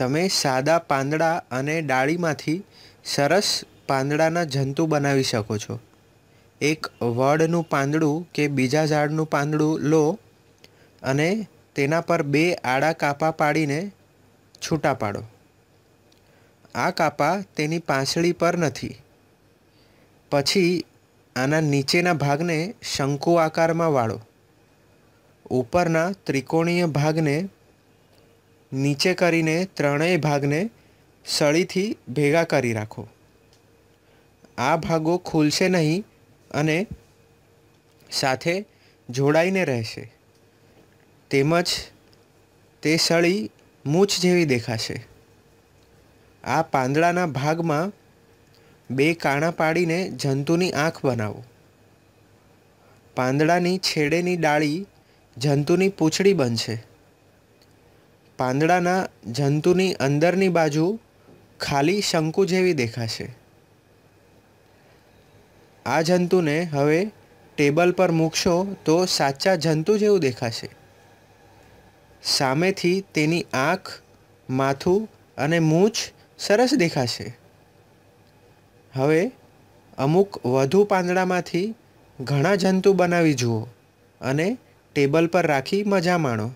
તમે સાદા પાંદડા અને ડાળીમાંથી સરસ પાંદડાના જંતુ બનાવી શકો છો એક વડનું પાંદડું કે બીજા ઝાડનું પાંદડું લો અને તેના પર બે આડા કાપા પાડીને છૂટા પાડો આ કાપા તેની પાંસળી પર નથી પછી આના નીચેના ભાગને શંકુ આકારમાં વાળો ઉપરના ત્રિકોણીય ભાગને નીચે કરીને ત્રણેય ભાગને સળીથી ભેગા કરી રાખો આ ભાગો ખુલશે નહીં અને સાથે જોડાઈને રહેશે તેમજ તે સળી મૂછ જેવી દેખાશે આ પાંદડાના ભાગમાં બે કાણા પાડીને જંતુની આંખ બનાવો પાંદડાની છેડેની ડાળી જંતુની પૂંછડી બનશે પાંદડાના જંતુની અંદરની બાજુ ખાલી શંકુ જેવી દેખાશે આ જંતુને હવે ટેબલ પર મૂકશો તો સાચા જંતુ જેવું દેખાશે સામેથી તેની આંખ માથું અને મૂછ સરસ દેખાશે હવે અમુક વધુ પાંદડામાંથી ઘણા જંતુ બનાવી જુઓ અને ટેબલ પર રાખી મજા માણો